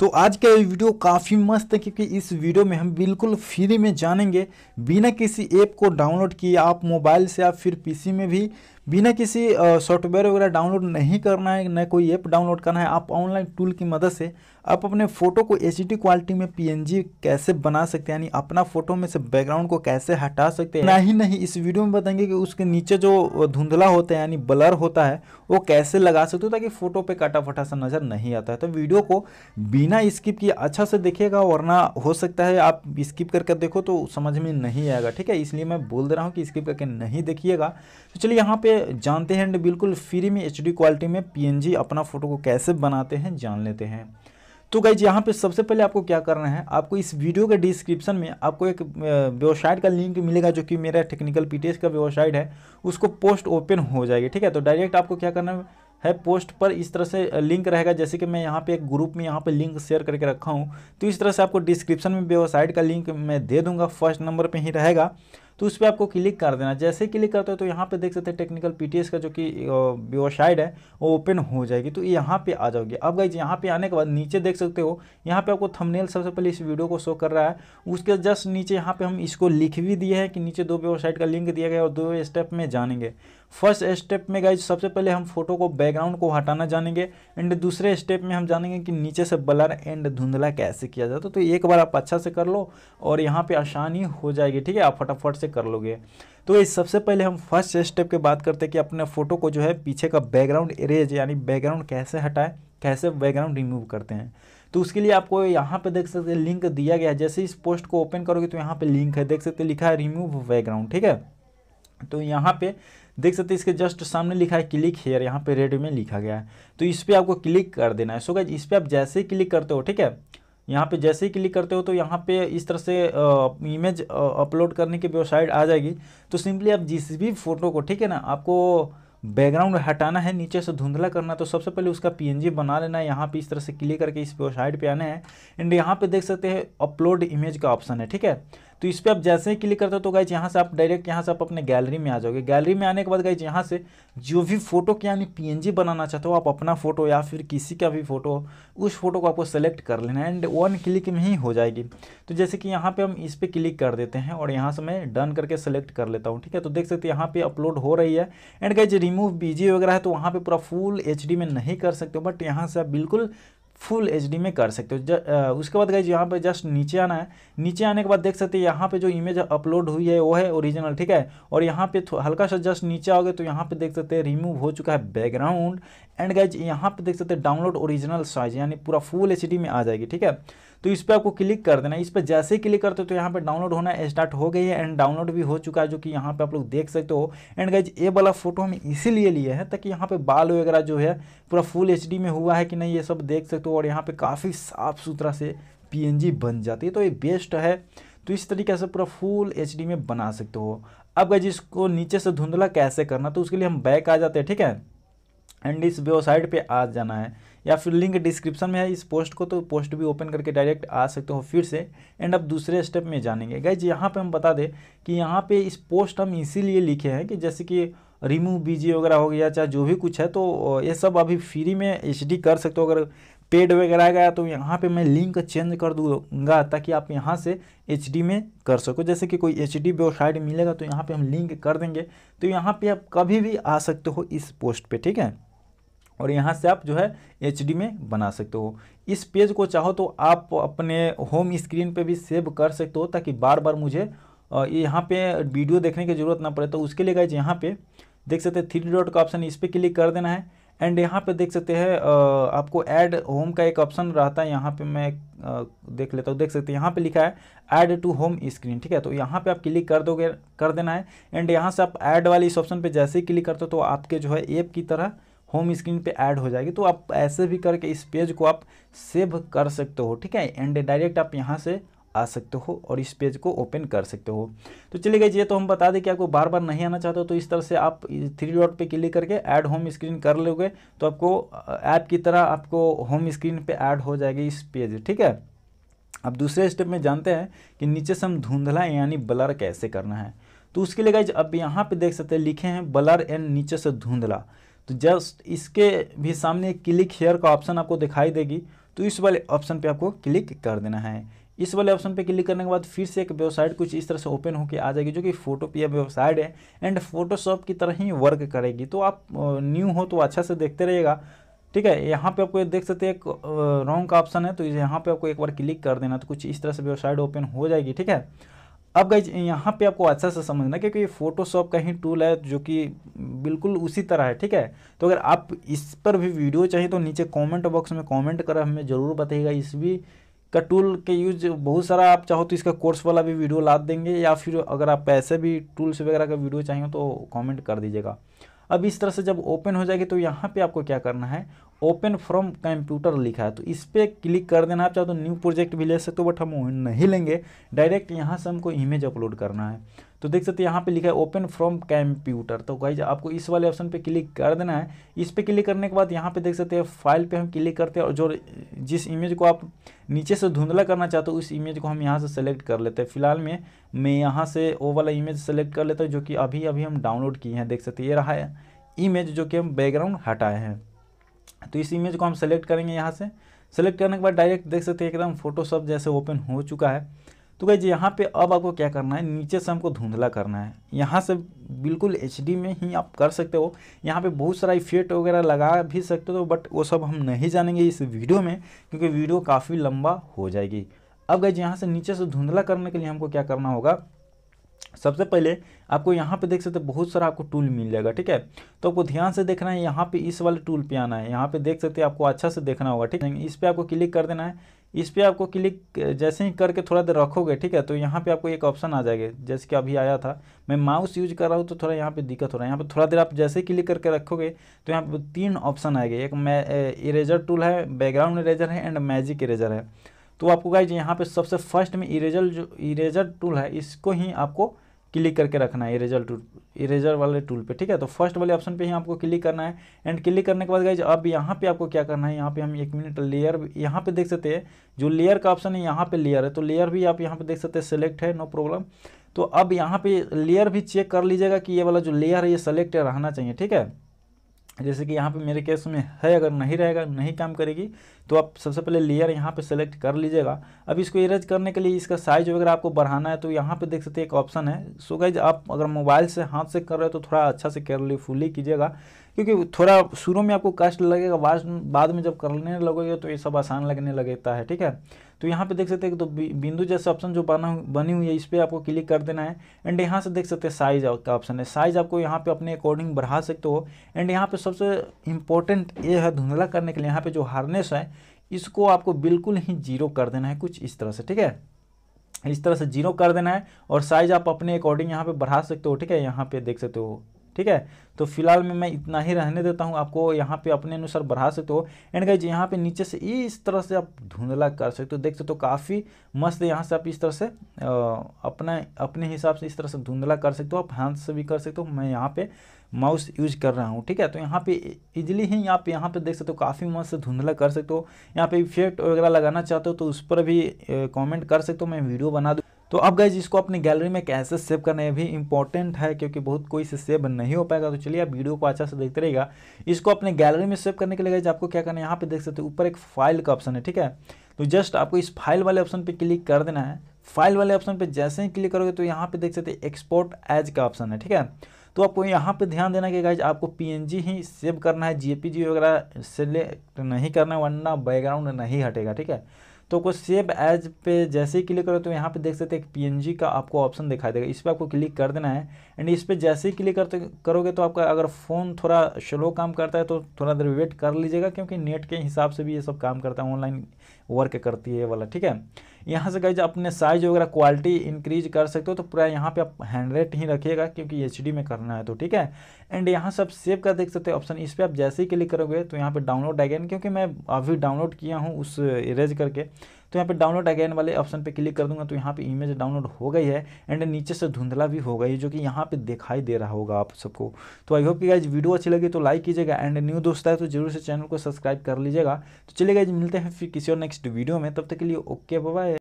तो आज का ये वीडियो काफ़ी मस्त है क्योंकि इस वीडियो में हम बिल्कुल फ्री में जानेंगे बिना किसी ऐप को डाउनलोड किए आप मोबाइल से या फिर पीसी में भी बिना किसी सॉफ्टवेयर वगैरह डाउनलोड नहीं करना है न कोई ऐप डाउनलोड करना है आप ऑनलाइन टूल की मदद से आप अपने फ़ोटो को एच क्वालिटी में पीएनजी कैसे बना सकते हैं यानी अपना फ़ोटो में से बैकग्राउंड को कैसे हटा सकते हैं ना ही नहीं इस वीडियो में बताएंगे कि उसके नीचे जो धुंधला होता है यानी ब्लर होता है वो कैसे लगा सकते हो ताकि फ़ोटो पर काटा फटा सा नज़र नहीं आता है तो वीडियो को बिना स्किप किए अच्छा से देखेगा वरना हो सकता है आप स्किप करके देखो तो समझ में नहीं आएगा ठीक है इसलिए मैं बोल दे रहा हूँ कि स्किप करके नहीं देखिएगा तो चलिए यहाँ पे जानते हैं एंड बिल्कुल फ्री में एच क्वालिटी में पी अपना फ़ोटो को कैसे बनाते हैं जान लेते हैं तो गाइज यहाँ पे सबसे पहले आपको क्या करना है आपको इस वीडियो के डिस्क्रिप्शन में आपको एक वेबसाइट का लिंक मिलेगा जो कि मेरा टेक्निकल पी का वेबसाइट है उसको पोस्ट ओपन हो जाएगी ठीक है तो डायरेक्ट आपको क्या करना है है पोस्ट पर इस तरह से लिंक रहेगा जैसे कि मैं यहाँ पे एक ग्रुप में यहाँ पे लिंक शेयर करके रखा हूँ तो इस तरह से आपको डिस्क्रिप्शन में वेबसाइट का लिंक मैं दे दूँगा फर्स्ट नंबर पर ही रहेगा तो उस पर आपको क्लिक कर देना जैसे क्लिक करते हो तो यहाँ पे देख सकते हैं टेक्निकल पीटीएस का जो कि वेबसाइट है वो ओपन हो जाएगी तो यहाँ पे आ जाओगी अब गई यहाँ पे आने के बाद नीचे देख सकते हो यहाँ पे आपको थंबनेल सबसे पहले इस वीडियो को शो कर रहा है उसके जस्ट नीचे यहाँ पे हम इसको लिख भी दिए हैं कि नीचे दो वेबसाइट का लिंक दिया गया और दो स्टेप में जानेंगे फर्स्ट स्टेप में गाइज सबसे पहले हम फोटो को बैकग्राउंड को हटाना जानेंगे एंड दूसरे स्टेप में हम जानेंगे कि नीचे से ब्लर एंड धुंधला कैसे किया जाता तो एक बार आप अच्छा से कर लो और यहाँ पे आसानी हो जाएगी ठीक है आप फटाफट से कर लोगे तो ये सबसे पहले हम फर्स्ट स्टेप की बात करते हैं कि अपने फ़ोटो को जो है पीछे का बैकग्राउंड इरेज यानी बैकग्राउंड कैसे हटाएं कैसे बैकग्राउंड रिमूव करते हैं तो उसके लिए आपको यहाँ पे देख सकते हैं लिंक दिया गया है जैसे इस पोस्ट को ओपन करोगे तो यहाँ पे लिंक है देख सकते लिखा है रिमूव बैकग्राउंड ठीक है तो यहाँ पे देख सकते हैं इसके जस्ट सामने लिखा है क्लिक हेयर यहाँ पे रेड में लिखा गया है तो इस पर आपको क्लिक कर देना है सो गाइज इस पर आप जैसे ही क्लिक करते हो ठीक है यहाँ पे जैसे ही क्लिक करते हो तो यहाँ पे इस तरह से इमेज अपलोड करने की वेबसाइट आ जाएगी तो सिंपली आप जिस भी फ़ोटो को ठीक है ना आपको बैकग्राउंड हटाना है नीचे से धुंधला करना तो सबसे पहले उसका पीएनजी बना लेना है यहाँ पे इस तरह से क्लिक करके इस वेबसाइट पे आना है एंड यहाँ पे देख सकते हैं अपलोड इमेज का ऑप्शन है ठीक है तो इस पर आप जैसे ही क्लिक करते हो तो गाइज यहाँ से आप डायरेक्ट यहाँ से आप अपने गैलरी में आ जाओगे गैलरी में आने के बाद गाइज यहाँ से जो भी फोटो के यानी पी बनाना चाहते हो आप अपना फोटो या फिर किसी का भी फोटो उस फोटो को आपको सेलेक्ट कर लेना एंड वन क्लिक में ही हो जाएगी तो जैसे कि यहाँ पर हम इस पर क्लिक कर देते हैं और यहाँ से मैं डन करके सेलेक्ट कर लेता हूँ ठीक है तो देख सकते यहाँ पर अपलोड हो रही है एंड गाइज रिमूव बीजी वगैरह है तो वहाँ पर पूरा फुल एच में नहीं कर सकते बट यहाँ से आप बिल्कुल फुल एच में कर सकते हो उसके बाद गई यहाँ पे जस्ट नीचे आना है नीचे आने के बाद देख सकते हैं यहाँ पे जो इमेज अपलोड हुई है वो है ओरिजिनल ठीक है और यहाँ पे हल्का सा जस्ट नीचे आओगे तो यहाँ पे देख सकते हैं रिमूव हो चुका है बैकग्राउंड एंड गाइज यहाँ पे देख सकते हैं डाउनलोड ओरिजिनल साइज यानी पूरा फुल एच में आ जाएगी ठीक है तो इस पर आपको क्लिक कर देना इस पर जैसे ही क्लिक करते हो तो यहाँ पर डाउनलोड होना स्टार्ट हो गई है एंड डाउनलोड भी हो चुका है जो कि यहाँ पर आप लोग देख सकते हो एंड गाइज ये वाला फोटो हम इसीलिए लिए हैं ताकि यहाँ पर बाल वगैरह जो है पूरा फुल एच में हुआ है कि नहीं ये सब देख सकते हो और यहाँ पर काफ़ी साफ सुथरा से पी बन जाती है तो ये बेस्ट है तो इस तरीके से पूरा फुल एच में बना सकते हो अब गाइज इसको नीचे से धुंधला कैसे करना तो उसके लिए हम बैक आ जाते हैं ठीक है एंड इस वेबसाइट पे आ जाना है या फिर लिंक डिस्क्रिप्शन में है इस पोस्ट को तो पोस्ट भी ओपन करके डायरेक्ट आ सकते हो फिर से एंड अब दूसरे स्टेप में जानेंगे गैज यहाँ पे हम बता दें कि यहाँ पे इस पोस्ट हम इसीलिए लिखे हैं कि जैसे कि रिमूव बीजी वगैरह हो गया चाहे जो भी कुछ है तो ये सब अभी फ्री में एच कर सकते हो अगर पेड वगैरह गया तो यहाँ पे मैं लिंक चेंज कर दूंगा ताकि आप यहाँ से एच में कर सको जैसे कि कोई एच डी वेबसाइट मिलेगा तो यहाँ पे हम लिंक कर देंगे तो यहाँ पे आप कभी भी आ सकते हो इस पोस्ट पे ठीक है और यहाँ से आप जो है एच में बना सकते हो इस पेज को चाहो तो आप अपने होम स्क्रीन पे भी सेव कर सकते हो ताकि बार बार मुझे यहाँ पे वीडियो देखने की ज़रूरत ना पड़े तो उसके लिए गाइज यहाँ पे देख सकते हैं थ्री डॉट का ऑप्शन इस पर क्लिक कर देना है एंड यहाँ पे देख सकते हैं आपको ऐड होम का एक ऑप्शन रहता है यहाँ पे मैं देख लेता हूँ देख सकते हैं यहाँ पे लिखा है ऐड टू होम स्क्रीन ठीक है तो यहाँ पे आप क्लिक कर दोगे कर देना है एंड यहाँ से आप ऐड वाली इस ऑप्शन पे जैसे ही क्लिक करते हो तो आपके जो है ऐप की तरह होम स्क्रीन पे ऐड हो जाएगी तो आप ऐसे भी करके इस पेज को आप सेव कर सकते हो ठीक है एंड डायरेक्ट आप यहाँ से आ सकते हो और इस पेज को ओपन कर सकते हो तो चलिए गई ये तो हम बता दें कि आपको बार बार नहीं आना चाहते हो तो इस तरह से आप थ्री डॉट पे क्लिक करके ऐड होम स्क्रीन कर लोगे तो आपको ऐप की तरह आपको होम स्क्रीन पे ऐड हो जाएगी इस पेज ठीक है अब दूसरे स्टेप में जानते हैं कि नीचे से हम धुंधला यानी ब्लर कैसे करना है तो उसके लिए गई अब यहाँ पे देख सकते हैं लिखे हैं ब्लर एंड नीचे से धुंधला तो जस्ट इसके भी सामने क्लिक हेयर का ऑप्शन आपको दिखाई देगी तो इस वाले ऑप्शन पे आपको क्लिक कर देना है इस वाले ऑप्शन पे क्लिक करने के बाद फिर से एक वेबसाइट कुछ इस तरह से ओपन होकर आ जाएगी जो कि फोटोपिया वेबसाइट है एंड फोटोशॉप की तरह ही वर्क करेगी तो आप न्यू हो तो अच्छा से देखते रहिएगा ठीक है यहाँ पे आपको देख सकते हैं एक रॉन्ग का ऑप्शन है तो यहाँ पे आपको एक बार क्लिक कर देना तो कुछ इस तरह से वेबसाइट ओपन हो जाएगी ठीक है अब गई यहाँ पे आपको अच्छा से समझना क्योंकि ये फोटोशॉप का ही टूल है जो कि बिल्कुल उसी तरह है ठीक है तो अगर आप इस पर भी वीडियो चाहिए तो नीचे कमेंट बॉक्स में कमेंट कर हमें ज़रूर बताइएगा इस भी का टूल के यूज बहुत सारा आप चाहो तो इसका कोर्स वाला भी वीडियो ला देंगे या फिर अगर आप ऐसे भी टूल्स वगैरह का वीडियो चाहिए तो कॉमेंट कर दीजिएगा अब इस तरह से जब ओपन हो जाएगी तो यहाँ पर आपको क्या करना है ओपन फ्रॉम कंप्यूटर लिखा है तो इस पर क्लिक कर देना आप चाहते तो न्यू प्रोजेक्ट भी ले सकते हो बट हम नहीं लेंगे डायरेक्ट यहाँ से हमको इमेज अपलोड करना है तो देख सकते यहाँ पे लिखा है ओपन फ्रॉम कंप्यूटर तो गाइज आपको इस वाले ऑप्शन पे क्लिक कर देना है इस पर क्लिक करने के बाद यहाँ पे देख सकते हैं फाइल पे हम क्लिक करते हैं और जो जिस इमेज को आप नीचे से धुंधला करना चाहते हो उस इमेज को हम यहाँ से सेलेक्ट कर लेते हैं फिलहाल में मैं यहाँ से वो वाला इमेज सेलेक्ट कर लेता हूँ जो कि अभी अभी हम डाउनलोड किए हैं देख सकते ये रहा है इमेज जो कि हम बैकग्राउंड हटाए हैं तो इस इमेज को हम सेलेक्ट करेंगे यहाँ से सेलेक्ट करने के बाद डायरेक्ट देख सकते हैं एकदम फोटोशॉप जैसे ओपन हो चुका है तो जी यहाँ पे अब आपको क्या करना है नीचे से हमको धुंधला करना है यहाँ से बिल्कुल एच में ही आप कर सकते हो यहाँ पे बहुत सारा इफेक्ट वगैरह लगा भी सकते हो बट वो सब हम नहीं जानेंगे इस वीडियो में क्योंकि वीडियो काफ़ी लंबा हो जाएगी अब गई यहाँ से नीचे से धुंधला करने के लिए हमको क्या करना होगा सबसे पहले आपको यहाँ पे देख सकते हैं बहुत सारा आपको टूल मिल जाएगा ठीक है तो आपको ध्यान से देखना है यहाँ पे इस वाले टूल पे आना है यहाँ पे देख सकते हैं आपको अच्छा से देखना होगा ठीक है इस पर आपको क्लिक कर देना है इस पर आपको क्लिक जैसे ही करके थोड़ा देर रखोगे ठीक है तो यहाँ पे आपको एक ऑप्शन आ जाएगा जैसे कि अभी आया था मैं माउस यूज कर रहा हूँ तो थोड़ा यहाँ पे दिक्कत हो रहा है यहाँ पे थोड़ा देर आप जैसे ही क्लिक करके रखोगे तो यहाँ पे तीन ऑप्शन आएगा एक इरेजर टूल है बैकग्राउंड इरेजर है एंड मैजिक इरेजर है तो आपको गाइज यहाँ पे सबसे फर्स्ट में इरेजर जो इरेजर टूल है इसको ही आपको क्लिक करके रखना है इरेजर टूल इरेजर वाले टूल पे ठीक है तो फर्स्ट वाले ऑप्शन पे ही आपको क्लिक करना है एंड क्लिक करने के बाद गाइज अब यहाँ पे आपको क्या करना है यहाँ पे हम एक मिनट लेयर यहाँ पे देख सकते हैं जो लेयर का ऑप्शन है यहाँ पे लेयर है तो लेयर भी आप यहाँ पे देख सकते हैं सेलेक्ट है नो प्रॉब्लम तो अब यहाँ पे लेयर भी चेक कर लीजिएगा कि ये वाला जो लेयर है ये सेलेक्ट रहना चाहिए ठीक है जैसे कि यहाँ पे मेरे केस में है अगर नहीं रहेगा नहीं काम करेगी तो आप सबसे पहले लेयर यहाँ पे सेलेक्ट कर लीजिएगा अब इसको इरेज करने के लिए इसका साइज वगैरह आपको बढ़ाना है तो यहाँ पे देख सकते हैं एक ऑप्शन है सो गाइज आप अगर मोबाइल से हाथ से कर रहे हो तो थोड़ा अच्छा से केयरफुली कीजिएगा क्योंकि थोड़ा शुरू में आपको कष्ट लगेगा बाद में जब करने लगोगे तो ये सब आसान लगने लगेता है ठीक है तो यहाँ पे देख सकते हैं तो बिंदु जैसे ऑप्शन जो बना बनी हुई है इस पर आपको क्लिक कर देना है एंड यहाँ से देख सकते हैं साइज का ऑप्शन है साइज आपको यहाँ पे अपने अकॉर्डिंग बढ़ा सकते हो एंड यहाँ पे सबसे इम्पोर्टेंट ये है धुंधला करने के लिए यहाँ पे जो हार्नेस है इसको आपको बिल्कुल ही जीरो कर देना है कुछ इस तरह से ठीक है इस तरह से जीरो कर देना है और साइज आप अपने अकॉर्डिंग यहाँ पे बढ़ा सकते हो ठीक है यहाँ पे देख सकते हो ठीक है तो फिलहाल में मैं इतना ही रहने देता हूँ आपको यहाँ पे अपने अनुसार बढ़ा सकते हो एंड गाइज यहाँ पे नीचे से इस तरह से आप धुंधला कर सकते हो देख सकते हो तो काफ़ी मस्त यहाँ से आप इस तरह से अपना अपने हिसाब से इस तरह से धुंधला कर सकते हो आप हाथ से भी कर सकते हो मैं यहाँ पे माउस यूज कर रहा हूँ ठीक है तो यहाँ पे इजिली ही आप यहाँ पे देख सकते हो काफ़ी मस्त धुंधला कर सकते हो यहाँ पे इफेक्ट वगैरह लगाना चाहते हो तो उस पर भी कमेंट कर सकते हो मैं वीडियो बना दूँ तो अब गए इसको अपनी गैलरी में कैसे सेव करना है भी इंपॉर्टेंट है क्योंकि बहुत कोई से सेव नहीं हो पाएगा तो चलिए आप वीडियो को अच्छा से देखते रहेगा इसको अपने गैलरी में सेव करने के लिए गए आपको क्या करना है यहाँ पे देख सकते हो ऊपर एक फाइल का ऑप्शन है ठीक है तो जस्ट आपको इस फाइल वाले ऑप्शन पर क्लिक कर देना है फाइल वाले ऑप्शन पर जैसे ही क्लिक करोगे तो यहाँ पर देख सकते एक्सपोर्ट एज का ऑप्शन है ठीक है तो आपको यहाँ पे ध्यान देना कि गाइज आपको पीएनजी ही सेव करना है जी वगैरह सेलेक्ट नहीं करना है वरना बैकग्राउंड नहीं हटेगा ठीक है तो आपको सेव एज पे जैसे ही क्लिक करो तो यहाँ पे देख सकते हैं एक पी का आपको ऑप्शन दिखाई देगा इस पर आपको क्लिक कर देना है एंड इस पर जैसे ही क्लिक करते करोगे तो आपका अगर फ़ोन थोड़ा स्लो काम करता है तो थोड़ा देर वेट कर लीजिएगा क्योंकि नेट के हिसाब से भी ये सब काम करता है ऑनलाइन वर्क करती है वाला ठीक है यहाँ से गाइज अपने साइज वगैरह क्वालिटी इंक्रीज कर सकते हो तो पूरा यहाँ पे आप हैंड्रेड ही रखिएगा क्योंकि एच में करना है तो ठीक है एंड यहाँ से आप सेव कर देख सकते हो ऑप्शन इस पर आप जैसे ही क्लिक करोगे तो यहाँ पर डाउनलोड आएगा क्योंकि मैं अभी डाउनलोड किया हूँ उस इरेज करके तो यहाँ पे डाउनलोड अगेन वाले ऑप्शन पे क्लिक कर दूंगा तो यहाँ पे इमेज डाउनलोड हो गई है एंड नीचे से धुंधला भी हो गई जो कि यहाँ पे दिखाई दे रहा होगा आप सबको तो आई होप कि गाइज वीडियो अच्छी लगी तो लाइक कीजिएगा एंड न्यू दोस्त है तो जरूर से चैनल को सब्सक्राइब कर लीजिएगा तो चलिए गाइज मिलते हैं फिर किसी और नेक्स्ट वीडियो में तब तक के लिए ओके बाय